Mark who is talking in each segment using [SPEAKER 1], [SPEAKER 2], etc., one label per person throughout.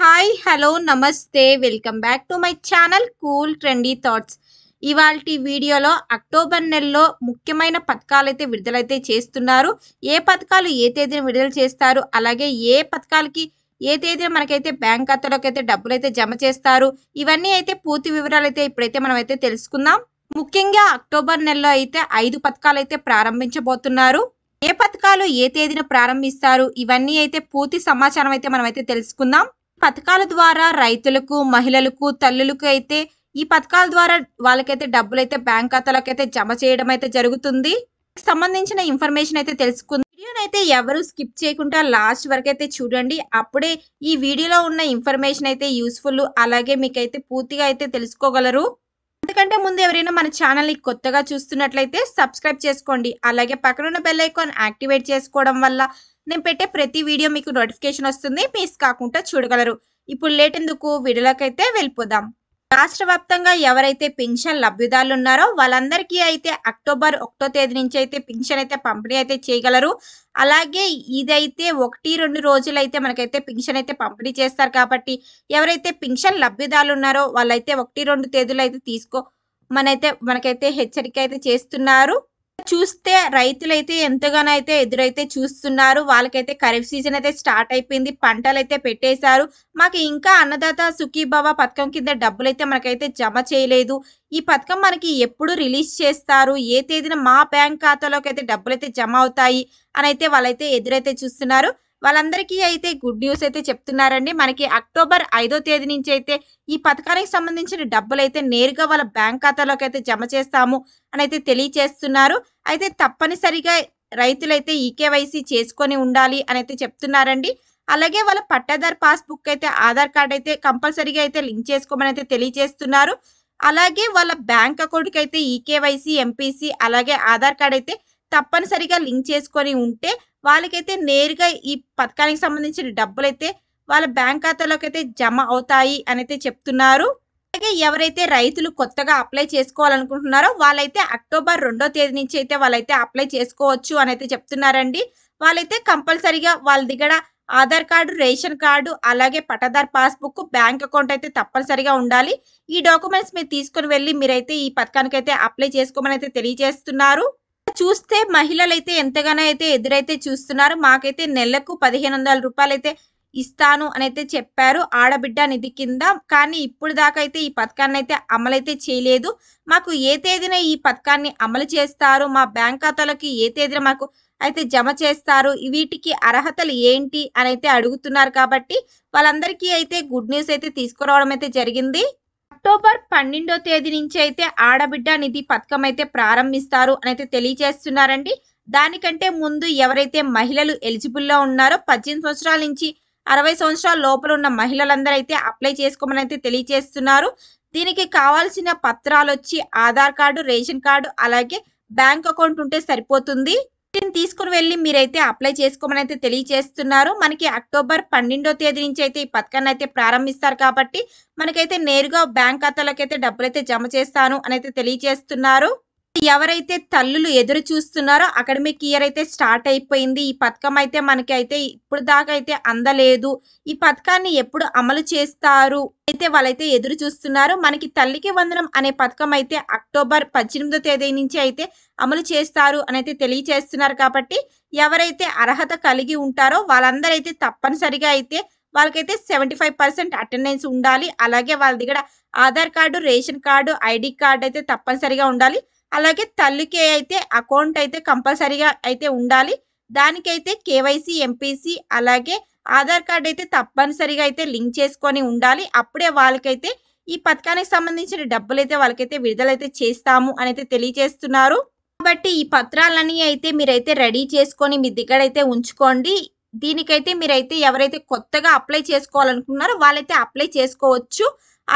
[SPEAKER 1] hi hello నమస్తే welcome back to my channel cool trendy thoughts ఇవాళ వీడియోలో October నెలలో ముఖ్యమైన పథకాలు అయితే విడుదలైతే చేస్తున్నారు ఏ పథకాలు ఏ తేదీన విడుదల చేస్తారు అలాగే ఏ పథకాలకి ఏ తేదీన మనకైతే బ్యాంక్ ఖాతాలోకి అయితే డబ్బులు అయితే జమ చేస్తారు ఇవన్నీ అయితే పూర్తి వివరాలు అయితే ఇప్పుడైతే మనం అయితే తెలుసుకుందాం ముఖ్యంగా అక్టోబర్ నెలలో అయితే ఐదు పథకాలు అయితే ప్రారంభించబోతున్నారు ఏ పథకాలు ఏ తేదీన ప్రారంభిస్తారు ఇవన్నీ అయితే పూర్తి సమాచారం అయితే మనం అయితే తెలుసుకుందాం పథకాల ద్వారా రైతులకు మహిళలకు తల్లులకు అయితే ఈ పథకాల ద్వారా వాళ్ళకైతే డబ్బులు అయితే బ్యాంక్ ఖాతాలకు అయితే జమ చేయడం అయితే జరుగుతుంది సంబంధించిన ఇన్ఫర్మేషన్ అయితే తెలుసుకుంది వీడియోని అయితే ఎవరు స్కిప్ చేయకుండా లాస్ట్ వరకు అయితే చూడండి అప్పుడే ఈ వీడియోలో ఉన్న ఇన్ఫర్మేషన్ అయితే యూస్ఫుల్ అలాగే మీకైతే పూర్తిగా అయితే తెలుసుకోగలరు అంతకంటే ముందు ఎవరైనా మన ఛానల్ని కొత్తగా చూస్తున్నట్లయితే సబ్స్క్రైబ్ చేసుకోండి అలాగే పక్కనున్న బెల్ ఐకాన్ యాక్టివేట్ చేసుకోవడం వల్ల నేను పెట్టే ప్రతి వీడియో మీకు నోటిఫికేషన్ వస్తుంది మిస్ కాకుండా చూడగలరు ఇప్పుడు లేట్ ఎందుకు వీడియోలోకి అయితే వెళ్ళిపోదాం రాష్ట్ర వ్యాప్తంగా ఎవరైతే పెన్షన్ లబ్ధిదారులు ఉన్నారో వాళ్ళందరికీ అయితే అక్టోబర్ ఒకటో తేదీ నుంచి అయితే పెన్షన్ అయితే పంపిణీ అయితే చేయగలరు అలాగే ఇదైతే ఒకటి రెండు రోజులు అయితే మనకైతే పెన్షన్ అయితే పంపిణీ చేస్తారు కాబట్టి ఎవరైతే పెన్షన్ లబ్ధిదారులు ఉన్నారో వాళ్ళైతే ఒకటి రెండు తేదీలు అయితే తీసుకో మనైతే మనకైతే హెచ్చరిక అయితే చేస్తున్నారు చూస్తే రైతులైతే ఎంతగానో అయితే ఎదురైతే చూస్తున్నారు వాళ్ళకైతే ఖరీఫ్ సీజన్ అయితే స్టార్ట్ అయిపోయింది పంటలు అయితే పెట్టేశారు మాకు ఇంకా అన్నదాత సుఖీభవ పథకం కింద డబ్బులు అయితే మనకైతే జమ చేయలేదు ఈ పథకం మనకి ఎప్పుడు రిలీజ్ చేస్తారు ఏ తేదీన మా బ్యాంక్ ఖాతాలోకి అయితే డబ్బులు అయితే జమ అవుతాయి అని అయితే వాళ్ళైతే ఎదురైతే చూస్తున్నారు వాళ్ళందరికీ అయితే గుడ్ న్యూస్ అయితే చెప్తున్నారండి మనకి అక్టోబర్ ఐదో తేదీ నుంచి అయితే ఈ పథకానికి సంబంధించిన డబ్బులు అయితే నేరుగా వాళ్ళ బ్యాంక్ ఖాతాలోకి అయితే జమ చేస్తాము అని అయితే తెలియచేస్తున్నారు అయితే తప్పనిసరిగా రైతులైతే ఈకేవైసీ చేసుకొని ఉండాలి అని అయితే చెప్తున్నారండి అలాగే వాళ్ళ పట్టాదార్ పాస్బుక్ అయితే ఆధార్ కార్డ్ అయితే కంపల్సరీగా అయితే లింక్ చేసుకోమని అయితే తెలియజేస్తున్నారు అలాగే వాళ్ళ బ్యాంక్ అకౌంట్కి అయితే ఈకేవైసీ ఎంపీసీ అలాగే ఆధార్ కార్డ్ అయితే తప్పనిసరిగా లింక్ చేసుకొని ఉంటే వాళ్ళకైతే నేరుగా ఈ పథకానికి సంబంధించిన డబ్బులు అయితే వాళ్ళ బ్యాంక్ ఖాతాలోకి అయితే జమ అవుతాయి అని అయితే చెప్తున్నారు అలాగే ఎవరైతే రైతులు కొత్తగా అప్లై చేసుకోవాలనుకుంటున్నారో వాళ్ళైతే అక్టోబర్ రెండో తేదీ నుంచి అయితే వాళ్ళైతే అప్లై చేసుకోవచ్చు అని అయితే చెప్తున్నారండి వాళ్ళైతే కంపల్సరిగా వాళ్ళ దగ్గర ఆధార్ కార్డు రేషన్ కార్డు అలాగే పట్టదార్ పాస్బుక్ బ్యాంక్ అకౌంట్ అయితే తప్పనిసరిగా ఉండాలి ఈ డాక్యుమెంట్స్ మీరు తీసుకుని వెళ్ళి మీరైతే ఈ పథకానికి అయితే అప్లై చేసుకోమని అయితే తెలియజేస్తున్నారు చూస్తే మహిళలు అయితే ఎంతగానో అయితే ఎదురైతే చూస్తున్నారు మాకైతే నెలకు పదిహేను వందల రూపాయలు అయితే ఇస్తాను అని అయితే చెప్పారు ఆడబిడ్డ నిధి కింద కానీ ఇప్పుడు దాకా అయితే ఈ పథకాన్ని అయితే అమలైతే చేయలేదు మాకు ఏ తేదీన ఈ పథకాన్ని అమలు చేస్తారు మా బ్యాంక్ ఖాతాలకి ఏ తేదీన మాకు అయితే జమ చేస్తారు వీటికి అర్హతలు ఏంటి అని అయితే అడుగుతున్నారు కాబట్టి వాళ్ళందరికీ అయితే గుడ్ న్యూస్ అయితే తీసుకురావడం అయితే జరిగింది అక్టోబర్ పన్నెండో తేదీ నుంచి అయితే ఆడబిడ్డ నిధి పథకం అయితే ప్రారంభిస్తారు అని అయితే తెలియజేస్తున్నారండి దానికంటే ముందు ఎవరైతే మహిళలు ఎలిజిబుల్లో ఉన్నారో పద్దెనిమిది సంవత్సరాల నుంచి అరవై సంవత్సరాల లోపల ఉన్న మహిళలందరూ అయితే అప్లై చేసుకోమని అయితే తెలియజేస్తున్నారు దీనికి కావాల్సిన పత్రాలు వచ్చి ఆధార్ కార్డు రేషన్ కార్డు అలాగే బ్యాంక్ అకౌంట్ ఉంటే సరిపోతుంది వ్యాక్సిన్ తీసుకుని వెళ్ళి మీరైతే అప్లై చేసుకోమని అయితే తెలియజేస్తున్నారు మనకి అక్టోబర్ పన్నెండో తేదీ నుంచి అయితే ఈ పథకాన్ని అయితే ప్రారంభిస్తారు కాబట్టి మనకైతే నేరుగా బ్యాంక్ ఖాతాలోకి అయితే డబ్బులైతే జమ చేస్తాను అని అయితే తెలియజేస్తున్నారు ఎవరైతే తల్లులు ఎదురు చూస్తున్నారో అకాడమిక్ ఇయర్ అయితే స్టార్ట్ అయిపోయింది ఈ పథకం అయితే మనకి అయితే ఇప్పుడు దాకా అయితే అందలేదు ఈ పథకాన్ని ఎప్పుడు అమలు చేస్తారు అయితే వాళ్ళైతే ఎదురు చూస్తున్నారు మనకి తల్లికి వందనం అనే పథకం అయితే అక్టోబర్ పద్దెనిమిదో తేదీ నుంచి అయితే అమలు చేస్తారు అని అయితే తెలియచేస్తున్నారు కాబట్టి ఎవరైతే అర్హత కలిగి ఉంటారో వాళ్ళందరైతే తప్పనిసరిగా అయితే వాళ్ళకైతే సెవెంటీ ఫైవ్ పర్సెంట్ అటెండెన్స్ ఉండాలి అలాగే వాళ్ళ దగ్గర Aadhaar card ration card ID card అయితే తప్పనిసరిగా ఉండాలి అలాగే తల్లికి అయితే అకౌంట్ అయితే కంపల్సరీగా అయితే ఉండాలి దానికైతే కేవైసీ ఎంపీసీ అలాగే ఆధార్ కార్డ్ అయితే తప్పనిసరిగా అయితే లింక్ చేసుకొని ఉండాలి అప్పుడే వాళ్ళకైతే ఈ పథకానికి సంబంధించిన డబ్బులు అయితే వాళ్ళకైతే విడుదలైతే చేస్తాము అని అయితే తెలియజేస్తున్నారు కాబట్టి ఈ పత్రాలన్నీ అయితే మీరైతే రెడీ చేసుకొని మీ దగ్గర అయితే ఉంచుకోండి దీనికైతే మీరైతే ఎవరైతే కొత్తగా అప్లై చేసుకోవాలనుకున్నారో వాళ్ళైతే అప్లై చేసుకోవచ్చు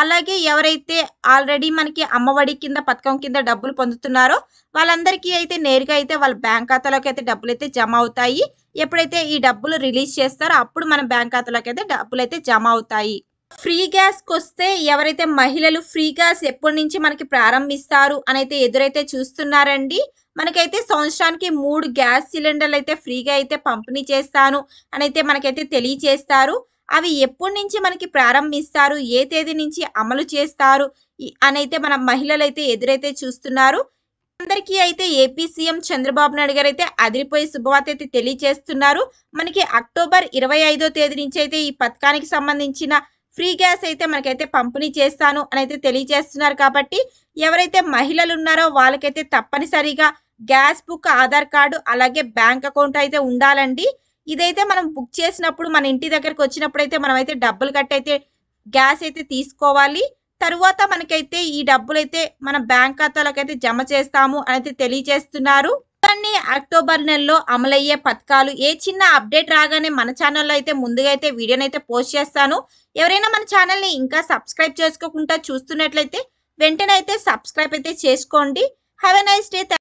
[SPEAKER 1] అలాగే ఎవరైతే ఆల్రెడీ మనకి అమ్మఒడి కింద పథకం కింద డబ్బులు పొందుతున్నారో వాళ్ళందరికీ అయితే నేరుగా అయితే వాళ్ళ బ్యాంక్ ఖాతాలోకి అయితే డబ్బులు అయితే జమ అవుతాయి ఎప్పుడైతే ఈ డబ్బులు రిలీజ్ చేస్తారో అప్పుడు మన బ్యాంక్ ఖాతాలోకి అయితే డబ్బులు అయితే జమ అవుతాయి ఫ్రీ గ్యాస్కి వస్తే ఎవరైతే మహిళలు ఫ్రీ గ్యాస్ ఎప్పటి నుంచి మనకి ప్రారంభిస్తారు అనైతే ఎదురైతే చూస్తున్నారండి మనకైతే సంవత్సరానికి మూడు గ్యాస్ సిలిండర్లు అయితే ఫ్రీగా అయితే పంపిణీ చేస్తాను అనైతే మనకైతే తెలియచేస్తారు అవి ఎప్పటి నుంచి మనకి ప్రారంభిస్తారు ఏ తేదీ నుంచి అమలు చేస్తారు అనైతే మన మహిళలు అయితే ఎదురైతే చూస్తున్నారు అందరికీ అయితే ఏపీ సీఎం చంద్రబాబు నాయుడు గారు అయితే అదిరిపోయి శుభవార్త అయితే తెలియజేస్తున్నారు మనకి అక్టోబర్ ఇరవై ఐదో తేదీ నుంచి అయితే ఈ పథకానికి సంబంధించిన ఫ్రీ గ్యాస్ అయితే మనకైతే పంపిణీ చేస్తాను అని అయితే తెలియజేస్తున్నారు కాబట్టి ఎవరైతే మహిళలు ఉన్నారో వాళ్ళకైతే తప్పనిసరిగా గ్యాస్ బుక్ ఆధార్ కార్డు అలాగే బ్యాంక్ అకౌంట్ అయితే ఉండాలండి ఇదైతే మనం బుక్ చేసినప్పుడు మన ఇంటి దగ్గరకు వచ్చినప్పుడు అయితే మనం అయితే డబ్బులు కట్టయితే గ్యాస్ అయితే తీసుకోవాలి తరువాత మనకైతే ఈ డబ్బులైతే మన బ్యాంక్ ఖాతాలకైతే జమ చేస్తాము అయితే తెలియజేస్తున్నారు అన్ని అక్టోబర్ నెలలో అమలయ్యే పథకాలు ఏ చిన్న అప్డేట్ రాగానే మన ఛానల్లో అయితే ముందుగా అయితే అయితే పోస్ట్ చేస్తాను ఎవరైనా మన ఛానల్ని ఇంకా సబ్స్క్రైబ్ చేసుకోకుండా చూస్తున్నట్లయితే వెంటనే అయితే సబ్స్క్రైబ్ అయితే చేసుకోండి హ్యావ్ ఎ నైస్ డే